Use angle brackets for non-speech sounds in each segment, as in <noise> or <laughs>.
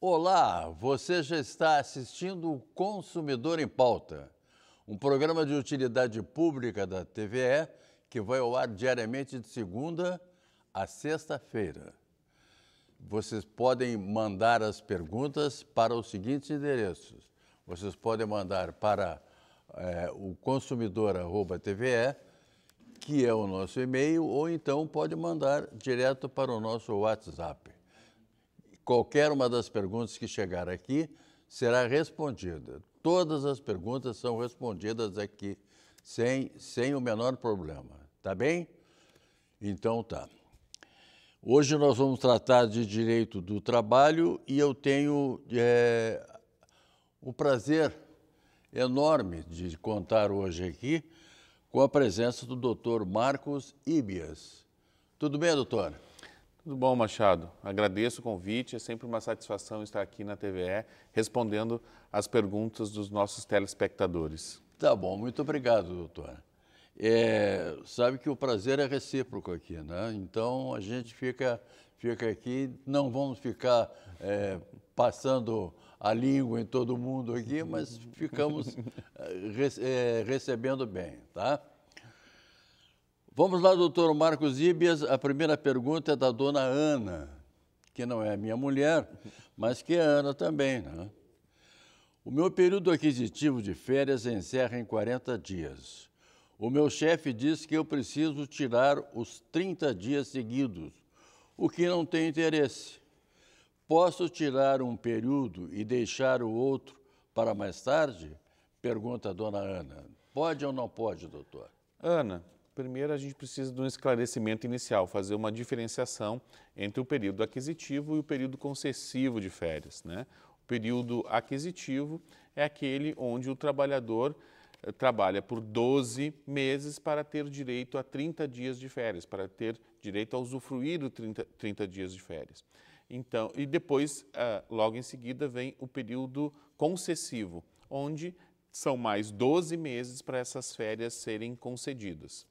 Olá, você já está assistindo o Consumidor em Pauta, um programa de utilidade pública da TVE que vai ao ar diariamente de segunda a sexta-feira. Vocês podem mandar as perguntas para os seguintes endereços: vocês podem mandar para é, o consumidor@tve, que é o nosso e-mail, ou então pode mandar direto para o nosso WhatsApp. Qualquer uma das perguntas que chegar aqui será respondida. Todas as perguntas são respondidas aqui sem, sem o menor problema, tá bem? Então tá. Hoje nós vamos tratar de direito do trabalho e eu tenho é, o prazer enorme de contar hoje aqui com a presença do doutor Marcos Ibias. Tudo bem, doutor? Tudo bom, Machado. Agradeço o convite. É sempre uma satisfação estar aqui na TVE respondendo às perguntas dos nossos telespectadores. Tá bom, muito obrigado, doutor. É, sabe que o prazer é recíproco aqui, né? Então a gente fica, fica aqui, não vamos ficar é, passando a língua em todo mundo aqui, mas <laughs> ficamos é, recebendo bem, tá? Vamos lá, doutor Marcos Ibias. A primeira pergunta é da dona Ana, que não é minha mulher, mas que é Ana também, né? O meu período aquisitivo de férias encerra em 40 dias. O meu chefe diz que eu preciso tirar os 30 dias seguidos, o que não tem interesse. Posso tirar um período e deixar o outro para mais tarde? Pergunta a dona Ana. Pode ou não pode, doutor? Ana, primeiro a gente precisa de um esclarecimento inicial, fazer uma diferenciação entre o período aquisitivo e o período concessivo de férias. Né? O período aquisitivo é aquele onde o trabalhador eh, trabalha por 12 meses para ter direito a 30 dias de férias, para ter direito a usufruir dos 30, 30 dias de férias. Então, e depois, é, logo em seguida, vem o período concessivo, onde são mais 12 meses para essas férias serem concedidas.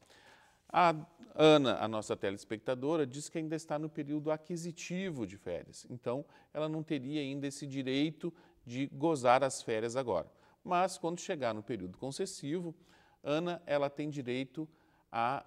A Ana, a nossa telespectadora, diz que ainda está no período aquisitivo de férias, então ela não teria ainda esse direito de gozar as férias agora. Mas quando chegar no período concessivo, Ana, ela tem direito a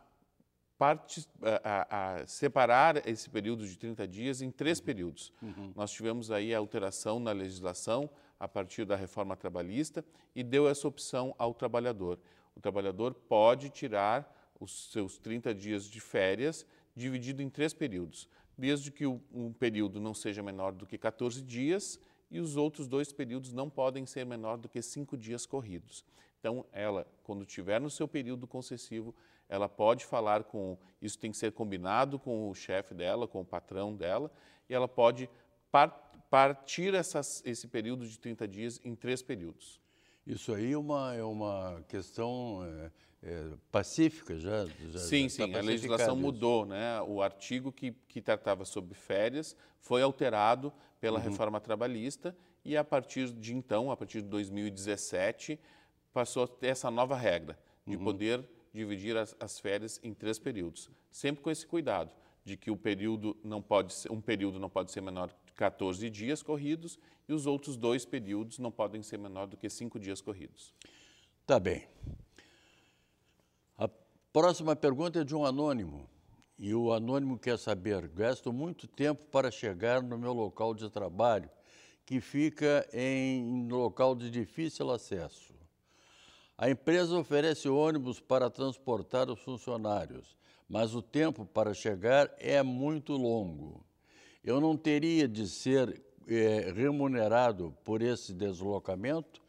a, a, separar esse período de 30 dias em três uhum. períodos. Uhum. Nós tivemos aí a alteração na legislação a partir da reforma trabalhista e deu essa opção ao trabalhador. O trabalhador pode tirar os seus 30 dias de férias dividido em três períodos, desde que o, um período não seja menor do que 14 dias e os outros dois períodos não podem ser menor do que cinco dias corridos. Então, ela, quando tiver no seu período concessivo, ela pode falar com, isso tem que ser combinado com o chefe dela, com o patrão dela, e ela pode partir essas, esse período de 30 dias em três períodos. Isso aí é uma, é uma questão é, é, pacífica já? já tá sim, já sim, tá a legislação isso. mudou. Né? O artigo que, que tratava sobre férias foi alterado pela uhum. reforma trabalhista e a partir de então, a partir de 2017, passou a ter essa nova regra de uhum. poder dividir as, as férias em três períodos, sempre com esse cuidado de que o período não pode ser, um período não pode ser menor de 14 dias corridos e os outros dois períodos não podem ser menor do que cinco dias corridos. Tá bem. A próxima pergunta é de um anônimo. E o anônimo quer saber: gasto muito tempo para chegar no meu local de trabalho, que fica em local de difícil acesso. A empresa oferece ônibus para transportar os funcionários, mas o tempo para chegar é muito longo. Eu não teria de ser é, remunerado por esse deslocamento?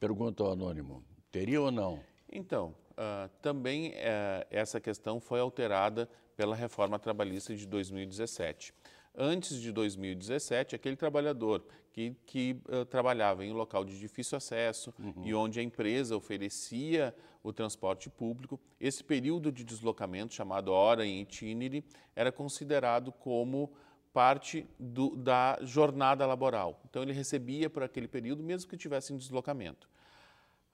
Pergunta o anônimo. Teria ou não? Então, uh, também uh, essa questão foi alterada pela reforma trabalhista de 2017. Antes de 2017, aquele trabalhador que, que uh, trabalhava em um local de difícil acesso uhum. e onde a empresa oferecia o transporte público, esse período de deslocamento, chamado hora em itinere, era considerado como parte do, da jornada laboral. Então, ele recebia por aquele período, mesmo que tivesse em deslocamento.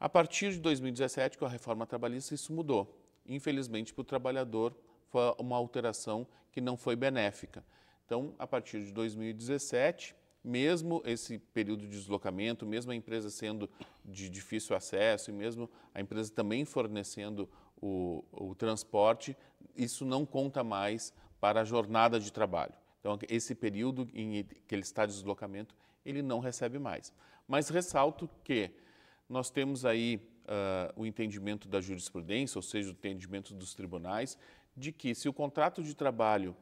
A partir de 2017, com a reforma trabalhista, isso mudou. Infelizmente, para o trabalhador, foi uma alteração que não foi benéfica. Então, a partir de 2017, mesmo esse período de deslocamento, mesmo a empresa sendo de difícil acesso e mesmo a empresa também fornecendo o, o transporte, isso não conta mais para a jornada de trabalho. Então, esse período em que ele está de deslocamento, ele não recebe mais. Mas ressalto que nós temos aí uh, o entendimento da jurisprudência, ou seja, o entendimento dos tribunais, de que se o contrato de trabalho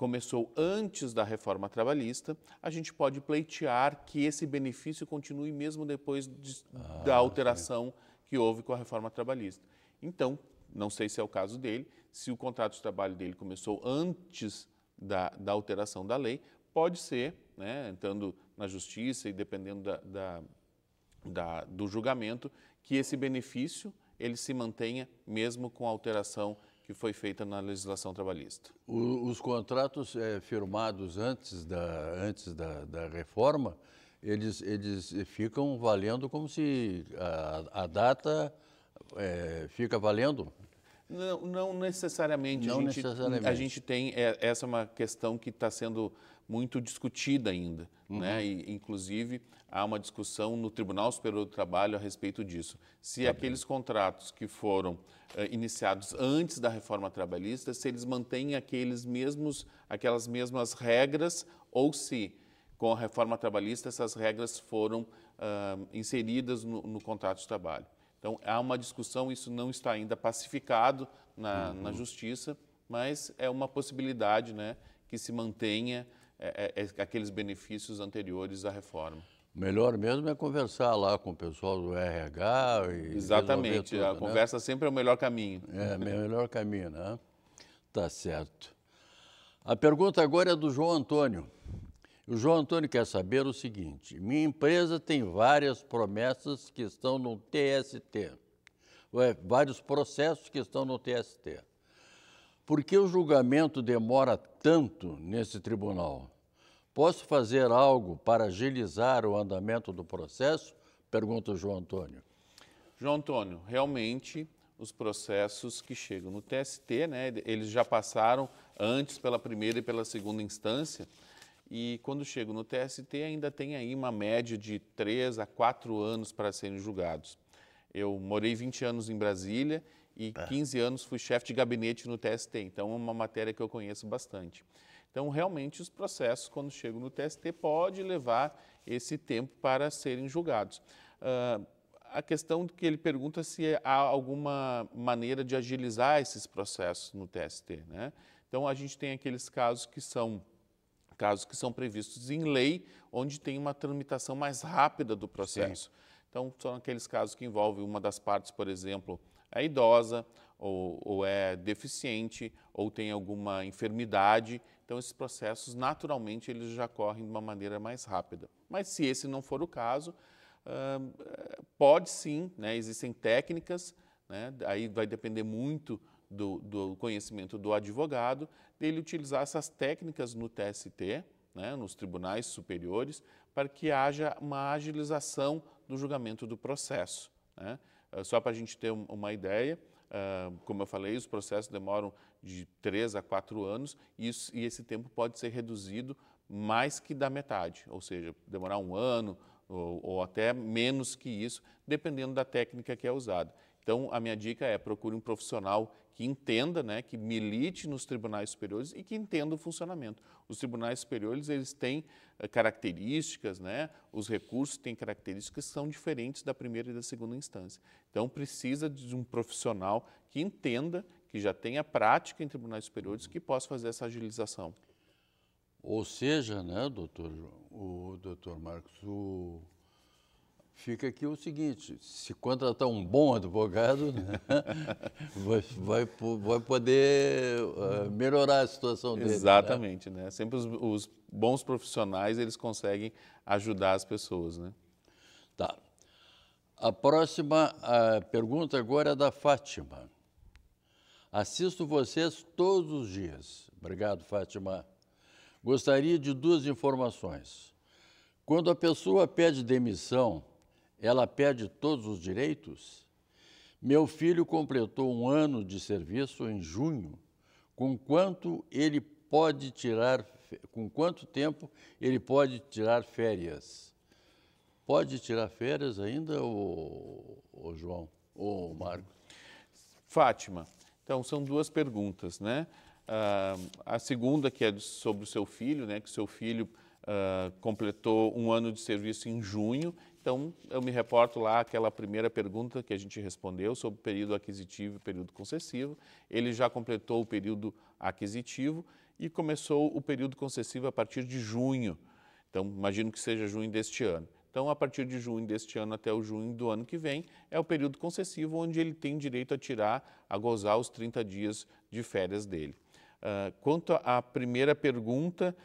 começou antes da reforma trabalhista, a gente pode pleitear que esse benefício continue mesmo depois de, ah, da alteração que houve com a reforma trabalhista. Então, não sei se é o caso dele, se o contrato de trabalho dele começou antes da, da alteração da lei, pode ser, né, entrando na justiça e dependendo da, da, da, do julgamento, que esse benefício ele se mantenha mesmo com a alteração que foi feita na legislação trabalhista? O, os contratos é, firmados antes da, antes da, da reforma, eles, eles ficam valendo como se a, a data é, fica valendo? Não, não necessariamente. Não a gente, necessariamente. A gente tem, é, essa é uma questão que está sendo muito discutida ainda, uhum. né? E, inclusive, há uma discussão no Tribunal Superior do Trabalho a respeito disso. Se tá aqueles bem. contratos que foram eh, iniciados antes da reforma trabalhista, se eles mantêm aqueles mesmos, aquelas mesmas regras ou se, com a reforma trabalhista, essas regras foram ah, inseridas no, no contrato de trabalho. Então, há uma discussão, isso não está ainda pacificado na, uhum. na justiça, mas é uma possibilidade né, que se mantenha é, é, aqueles benefícios anteriores à reforma. Melhor mesmo é conversar lá com o pessoal do RH. E Exatamente, tudo, a né? conversa sempre é o melhor caminho. É, o melhor caminho, né? Tá certo. A pergunta agora é do João Antônio. O João Antônio quer saber o seguinte: minha empresa tem várias promessas que estão no TST, ué, vários processos que estão no TST. Por que o julgamento demora tanto nesse tribunal? Posso fazer algo para agilizar o andamento do processo? Pergunta o João Antônio. João Antônio, realmente os processos que chegam no TST, né, eles já passaram antes pela primeira e pela segunda instância, e quando chegam no TST ainda tem aí uma média de três a quatro anos para serem julgados. Eu morei 20 anos em Brasília e 15 é. anos fui chefe de gabinete no TST, então é uma matéria que eu conheço bastante. Então, realmente, os processos, quando chegam no TST, pode levar esse tempo para serem julgados. Uh, a questão que ele pergunta se há alguma maneira de agilizar esses processos no TST. Né? Então, a gente tem aqueles casos que são casos que são previstos em lei, onde tem uma tramitação mais rápida do processo. Sim. Então, são aqueles casos que envolvem uma das partes, por exemplo, é idosa, ou, ou é deficiente, ou tem alguma enfermidade. Então esses processos naturalmente eles já correm de uma maneira mais rápida. Mas se esse não for o caso, pode sim, né? existem técnicas, né? aí vai depender muito do, do, conhecimento do advogado, dele utilizar essas técnicas no TST, né? nos tribunais superiores, para que haja uma agilização do julgamento do processo. Né. Só para a gente ter uma ideia, como eu falei, os processos demoram de 3 a 4 anos, e, isso, e esse tempo pode ser reduzido mais que da metade, ou seja, demorar um ano ou, ou até menos que isso, dependendo da técnica que é usada. Então, a minha dica é procure um profissional que entenda, né, que milite nos tribunais superiores e que entenda o funcionamento. Os tribunais superiores, eles têm eh, características, né, os recursos têm características que são diferentes da primeira e da segunda instância. Então, precisa de um profissional que entenda que já tenha prática em tribunais superiores que possa fazer essa agilização. Ou seja, né, doutor, o doutor Marcos, o... fica aqui o seguinte, se contratar um bom advogado, né, <laughs> vai, vai, vai, poder uh, melhorar a situação dele. Né? Exatamente, né? né? Sempre os, os, bons profissionais, eles conseguem ajudar as pessoas, né? Tá. A próxima a eh, pergunta agora é da Fátima. Assisto vocês todos os dias. Obrigado, Fátima. Gostaria de duas informações. Quando a pessoa pede demissão, ela perde todos os direitos? Meu filho completou um ano de serviço em junho. Com quanto ele pode tirar, com quanto tempo ele pode tirar férias? Pode tirar férias ainda, o, João, ou Marco? Fátima, então, são duas perguntas, né? Uh, a segunda, que é sobre o seu filho, né? Que seu filho uh, completou um ano de serviço em junho. Então, eu me reporto lá aquela primeira pergunta que a gente respondeu sobre o período aquisitivo e período concessivo. Ele já completou o período aquisitivo e começou o período concessivo a partir de junho. Então, imagino que seja junho deste ano. Então, a partir de junho deste ano até o junho do ano que vem, é o período concessivo onde ele tem direito a tirar, a gozar os 30 dias de férias dele. Uh, quanto à primeira pergunta,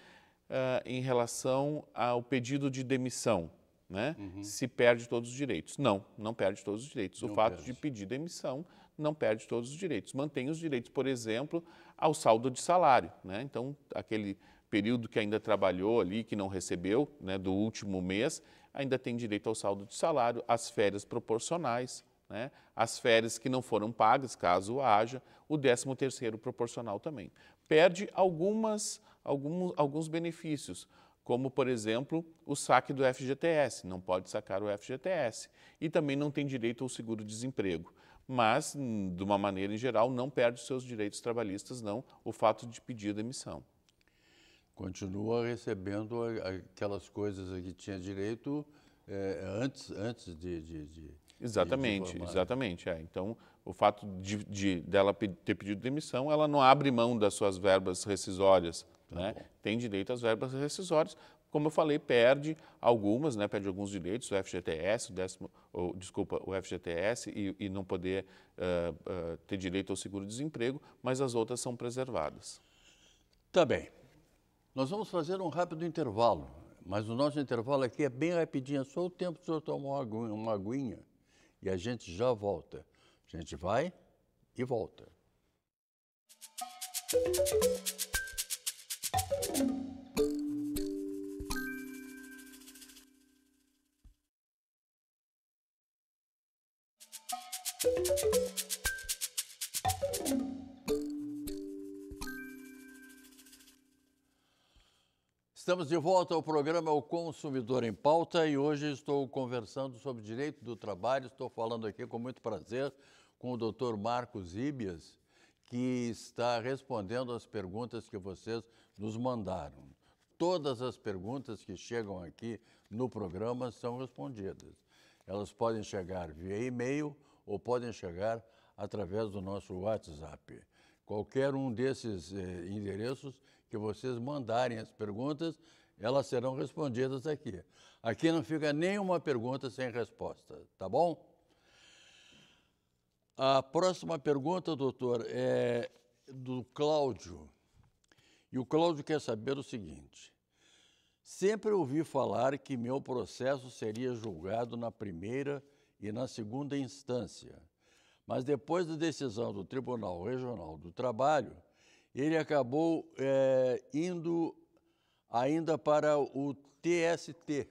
uh, em relação ao pedido de demissão, né? Uhum. se perde todos os direitos. Não, não perde todos os direitos. Não o fato perde. de pedir demissão não perde todos os direitos. Mantém os direitos, por exemplo, ao saldo de salário. Né? Então, aquele período que ainda trabalhou ali, que não recebeu né, do último mês, ainda tem direito ao saldo de salário, às férias proporcionais, né? as férias que não foram pagas, caso haja, o 13º proporcional também. Perde algumas, alguns, alguns benefícios, como, por exemplo, o saque do FGTS, não pode sacar o FGTS, e também não tem direito ao seguro-desemprego. Mas, hum, de uma maneira em geral, não perde os seus direitos trabalhistas, não, o fato de pedir demissão continua recebendo aquelas coisas que tinha direito é, antes, antes de, de, de exatamente, de exatamente. É. Então, o fato de, dela ter pedido demissão, ela não abre mão das suas verbas rescisórias, tá né? Tem direito às verbas rescisórias. Como eu falei, perde algumas, né? Perde alguns direitos, o FGTS, o décimo, ou, desculpa, o FGTS e, e não poder uh, uh, ter direito ao seguro-desemprego, mas as outras são preservadas. Tá bem. Nós vamos fazer um rápido intervalo, mas o nosso intervalo aqui é bem rapidinho, é só o tempo o senhor tomar uma aguinha, uma aguinha e a gente já volta. A gente vai e volta. Estamos de volta ao programa O Consumidor em Pauta e hoje estou conversando sobre direito do trabalho. Estou falando aqui com muito prazer com o Dr. Marcos Ibias, que está respondendo às perguntas que vocês nos mandaram. Todas as perguntas que chegam aqui no programa são respondidas. Elas podem chegar via e-mail ou podem chegar através do nosso WhatsApp. Qualquer um desses eh, endereços que vocês mandarem as perguntas, elas serão respondidas aqui. Aqui não fica nenhuma pergunta sem resposta, tá bom? A próxima pergunta, doutor, é do Cláudio. E o Cláudio quer saber o seguinte: sempre ouvi falar que meu processo seria julgado na primeira e na segunda instância, mas depois da decisão do Tribunal Regional do Trabalho, ele acabou é, indo ainda para o TST.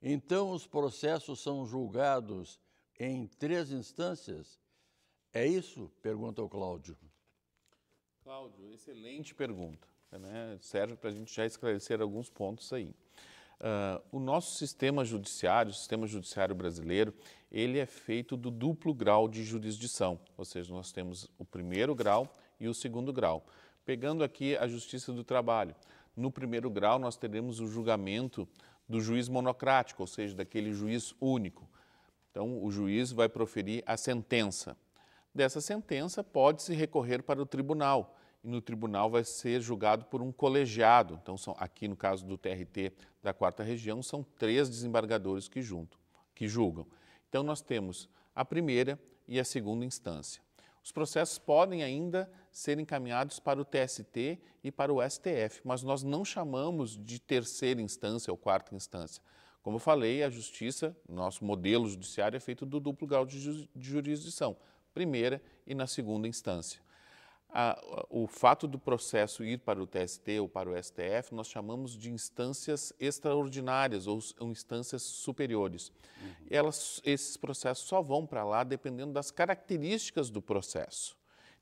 Então, os processos são julgados em três instâncias? É isso? Pergunta o Cláudio. Cláudio, excelente pergunta. Né? Serve para a gente já esclarecer alguns pontos aí. Uh, o nosso sistema judiciário, o sistema judiciário brasileiro, ele é feito do duplo grau de jurisdição, ou seja, nós temos o primeiro grau e o segundo grau. Pegando aqui a Justiça do Trabalho, no primeiro grau nós teremos o julgamento do juiz monocrático, ou seja, daquele juiz único. Então, o juiz vai proferir a sentença. Dessa sentença, pode-se recorrer para o tribunal, e no tribunal vai ser julgado por um colegiado. Então, são, aqui no caso do TRT da quarta região, são três desembargadores que, junto que julgam. Então, nós temos a primeira e a segunda instância. Os processos podem ainda ser encaminhados para o TST e para o STF, mas nós não chamamos de terceira instância ou quarta instância. Como eu falei, a justiça, nosso modelo judiciário é feito do duplo grau de jurisdição, primeira e na segunda instância o fato do processo ir para o TST ou para o STF, nós chamamos de instâncias extraordinárias ou, ou instâncias superiores. Uhum. Elas, esses processos só vão para lá dependendo das características do processo.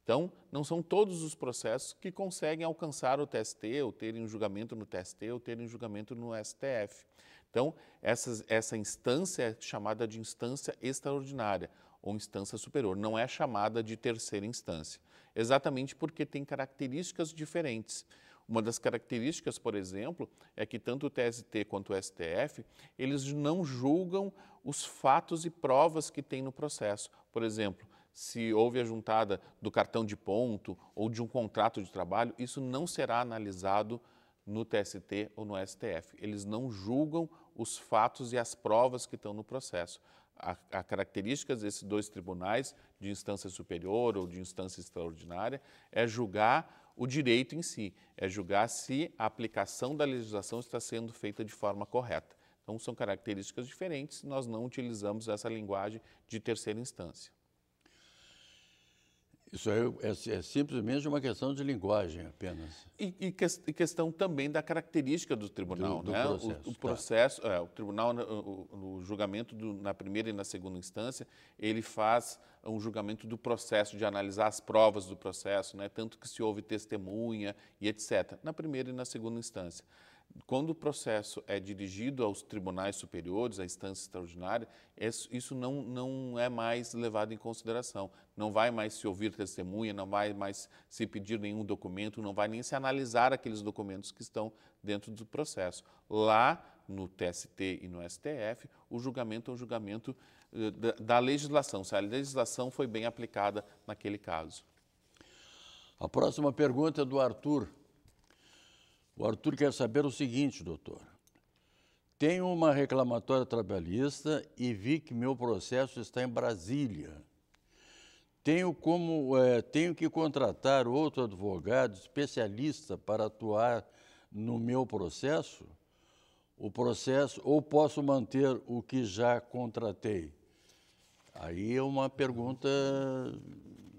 Então, não são todos os processos que conseguem alcançar o TST ou terem um julgamento no TST ou terem um julgamento no STF. Então, essa instância é chamada de instância extraordinária ou instância superior, não é chamada de terceira instância, exatamente porque tem características diferentes. Uma das características, por exemplo, é que tanto o TST quanto o STF, eles não julgam os fatos e provas que tem no processo. Por exemplo, se houve a juntada do cartão de ponto ou de um contrato de trabalho, isso não será analisado no TST ou no STF. Eles não julgam os fatos e as provas que estão no processo. A, a desses dois tribunais, de instância superior ou de instância extraordinária, é julgar o direito em si, é julgar se a aplicação da legislação está sendo feita de forma correta. Então, são características diferentes, nós não utilizamos essa linguagem de terceira instância. Isso é, é, é, simplesmente uma questão de linguagem apenas. E, e, que, e questão também da característica do tribunal, do, né? processo, o, o, processo, tá. é, o tribunal né, o, no julgamento do, na primeira e na segunda instância, ele faz um julgamento do processo, de analisar as provas do processo, né? Tanto que se houve testemunha e etc. Na primeira e na segunda instância. Quando o processo é dirigido aos tribunais superiores, à instância extraordinária, isso não, não é mais levado em consideração. Não vai mais se ouvir testemunha, não vai mais se pedir nenhum documento, não vai nem se analisar aqueles documentos que estão dentro do processo. Lá, no TST e no STF, o julgamento é um julgamento eh, da legislação, se a legislação foi bem aplicada naquele caso. A próxima pergunta é do Arthur. O Arthur quer saber o seguinte, doutor. Tenho uma reclamatória trabalhista e vi que meu processo está em Brasília. Tenho, como, é, tenho que contratar outro advogado especialista para atuar no meu processo? O processo, ou posso manter o que já contratei? Aí é uma pergunta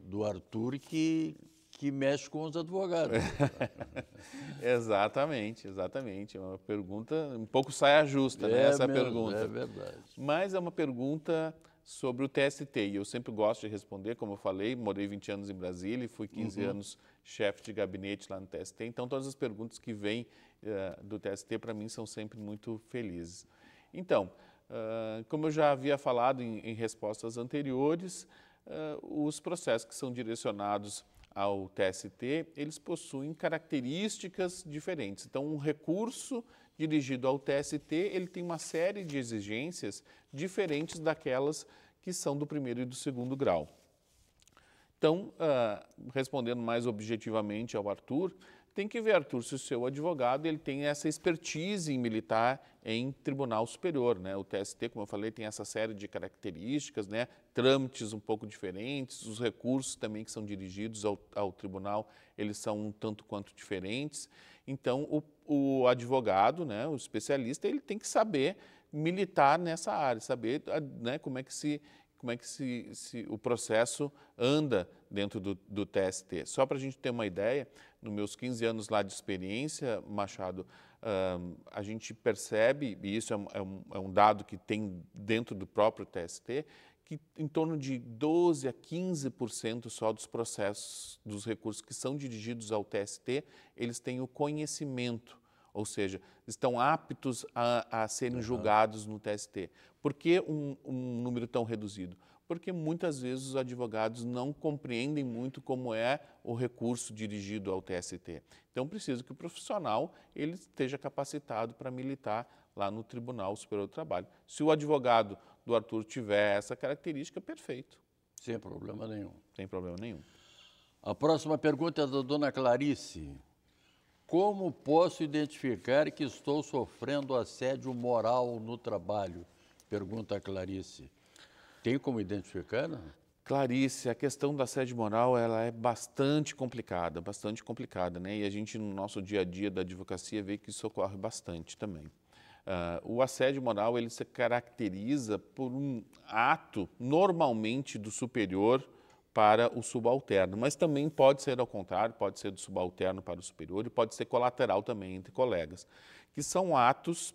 do Arthur que que mexe com os advogados. <laughs> exatamente, exatamente. É uma pergunta um pouco saia justa, né, é né? Essa é mesmo, pergunta. É verdade. Mas é uma pergunta sobre o TST e eu sempre gosto de responder, como eu falei, morei 20 anos em Brasília e fui 15 uhum. anos chefe de gabinete lá no TST. Então todas as perguntas que vêm uh, do TST para mim são sempre muito felizes. Então, uh, como eu já havia falado em, em respostas anteriores, uh, os processos que são direcionados ao TST, eles possuem características diferentes. Então, um recurso dirigido ao TST, ele tem uma série de exigências diferentes daquelas que são do primeiro e do segundo grau. Então, uh, respondendo mais objetivamente ao Arthur, tem que ver, Arthur, se o seu advogado ele tem essa expertise em militar em tribunal superior. Né? O TST, como eu falei, tem essa série de características, né? trâmites um pouco diferentes, os recursos também que são dirigidos ao, ao tribunal, eles são um tanto quanto diferentes. Então, o, o advogado, né, o especialista, ele tem que saber militar nessa área, saber ah, né, como é que se como é que se, se, o processo anda dentro do, do TST. Só para a gente ter uma ideia, nos meus 15 anos lá de experiência, Machado, a gente percebe, e isso é, é um, é um dado que tem dentro do próprio TST, que em torno de 12 a 15% só dos processos, dos recursos que são dirigidos ao TST, eles têm o conhecimento, ou seja, estão aptos a, a serem uhum. julgados no TST. Por que um, um número tão reduzido? Porque muitas vezes os advogados não compreendem muito como é o recurso dirigido ao TST. Então, preciso que o profissional ele esteja capacitado para militar lá no Tribunal Superior do Trabalho. Se o advogado do Arthur tiver essa característica, perfeito. Sem problema nenhum. Sem problema nenhum. A próxima pergunta é da dona Clarice. Como posso identificar que estou sofrendo assédio moral no trabalho? Pergunta a Clarice. Tem como identificar? Não? Clarice, a questão da assédio moral ela é bastante complicada, bastante complicada, né? E a gente no nosso dia a dia da advocacia vê que isso ocorre bastante também. Uh, o assédio moral ele se caracteriza por um ato normalmente do superior para o subalterno, mas também pode ser ao contrário, pode ser do subalterno para o superior e pode ser colateral também entre colegas, que são atos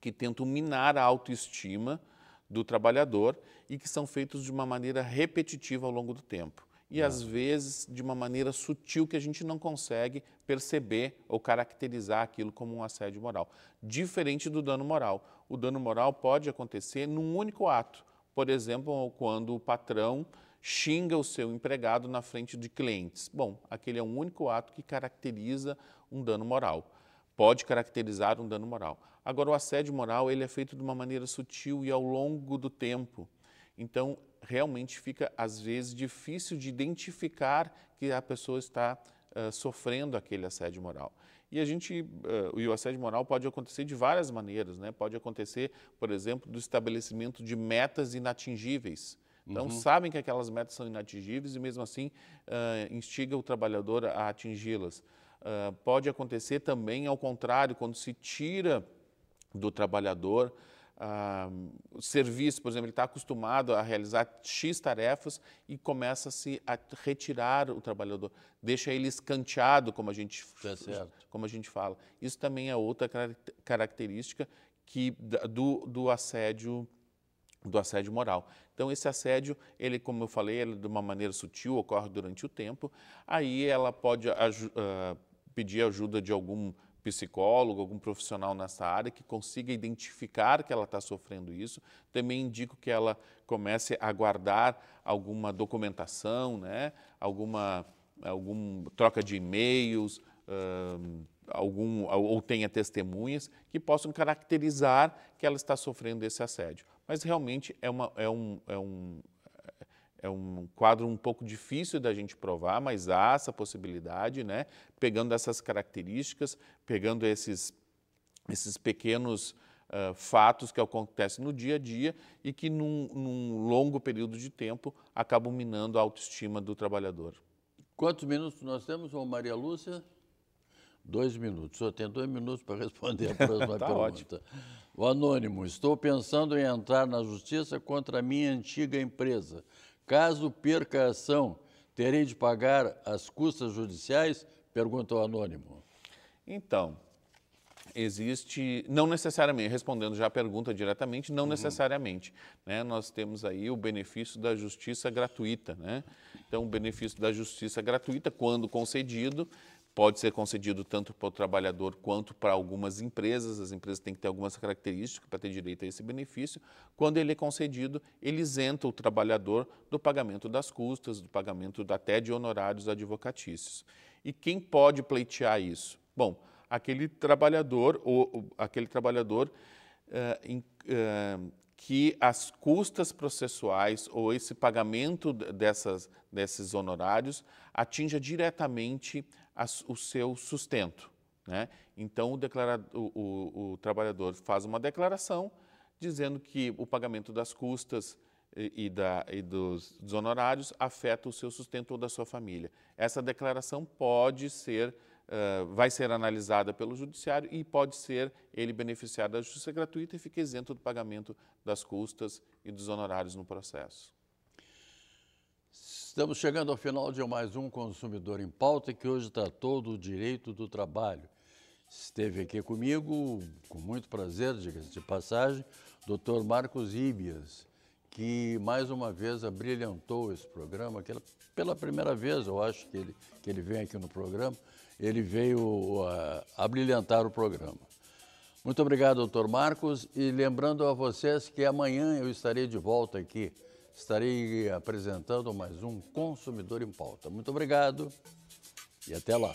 que tentam minar a autoestima do trabalhador e que são feitos de uma maneira repetitiva ao longo do tempo e às vezes de uma maneira sutil que a gente não consegue perceber ou caracterizar aquilo como um assédio moral. Diferente do dano moral. O dano moral pode acontecer num único ato. Por exemplo, quando o patrão xinga o seu empregado na frente de clientes. Bom, aquele é um único ato que caracteriza um dano moral. Pode caracterizar um dano moral. Agora, o assédio moral ele é feito de uma maneira sutil e ao longo do tempo. Então, realmente fica, às vezes, difícil de identificar que a pessoa está uh, sofrendo aquele assédio moral. E a gente, uh, e o assédio moral pode acontecer de várias maneiras, né? Pode acontecer, por exemplo, do estabelecimento de metas inatingíveis. Então, uhum. sabem que aquelas metas são inatingíveis e, mesmo assim, uh, instiga o trabalhador a atingi-las. Uh, pode acontecer também, ao contrário, quando se tira do trabalhador ah, serviço, por exemplo, ele está acostumado a realizar X tarefas e começa-se a retirar o trabalhador, deixa ele escanteado, como a gente, é como a gente fala. Isso também é outra característica que, do, do assédio do assédio moral. Então esse assédio, ele como eu falei, ele é de uma maneira sutil ocorre durante o tempo. Aí ela pode uh, pedir ajuda de algum psicólogo, algum profissional nessa área que consiga identificar que ela está sofrendo isso. Também indico que ela comece a guardar alguma documentação, né? alguma algum, troca de e-mails, algum, ou tenha testemunhas que possam caracterizar que ela está sofrendo esse assédio. Mas realmente é, uma, é, um, é, um, é um quadro um pouco difícil da gente provar, mas há essa possibilidade, né? Pegando essas características, pegando esses, esses pequenos uh, fatos que acontecem no dia a dia e que num, num, longo período de tempo acabam minando a autoestima do trabalhador. Quantos minutos nós temos, Maria Lúcia? Dois minutos. Só tem dois minutos para responder a <laughs> próxima tá pergunta. Ótimo. O Anônimo, estou pensando em entrar na justiça contra a minha antiga empresa Caso perca a ação, terei de pagar as custas judiciais? Pergunta o anônimo. Então, existe, não necessariamente, respondendo já a pergunta diretamente, não uhum. necessariamente. Né? Nós temos aí o benefício da justiça gratuita. Né? Então, o benefício da justiça gratuita, quando concedido, pode ser concedido tanto para o trabalhador quanto para algumas empresas. As empresas têm que ter algumas características para ter direito a esse benefício. Quando ele é concedido, ele isenta o trabalhador do pagamento das custas, do pagamento até de honorários advocatícios. E quem pode pleitear isso? Bom, aquele trabalhador ou, ou aquele trabalhador uh, in, uh, que as custas processuais ou esse pagamento dessas, desses honorários atinja diretamente o seu sustento. Né? Então, o, o, o, o, trabalhador faz uma declaração dizendo que o pagamento das custas e, e, da, e dos, dos, honorários afeta o seu sustento ou da sua família. Essa declaração pode ser, uh, vai ser analisada pelo judiciário e pode ser ele beneficiado da justiça gratuita e fica isento do pagamento das custas e dos honorários no processo. Estamos chegando ao final de mais um Consumidor em Pauta, que hoje tratou do direito do trabalho. Esteve aqui comigo, com muito prazer, diga-se de passagem, Dr. Marcos Ibias, que mais uma vez abrilhantou esse programa, que pela primeira vez, eu acho, que ele, que ele vem aqui no programa, ele veio ah, abrilhantar o programa. Muito obrigado, doutor Marcos, e lembrando a vocês que amanhã eu estarei de volta aqui estarei apresentando mais um Consumidor em Pauta. Muito obrigado e até lá.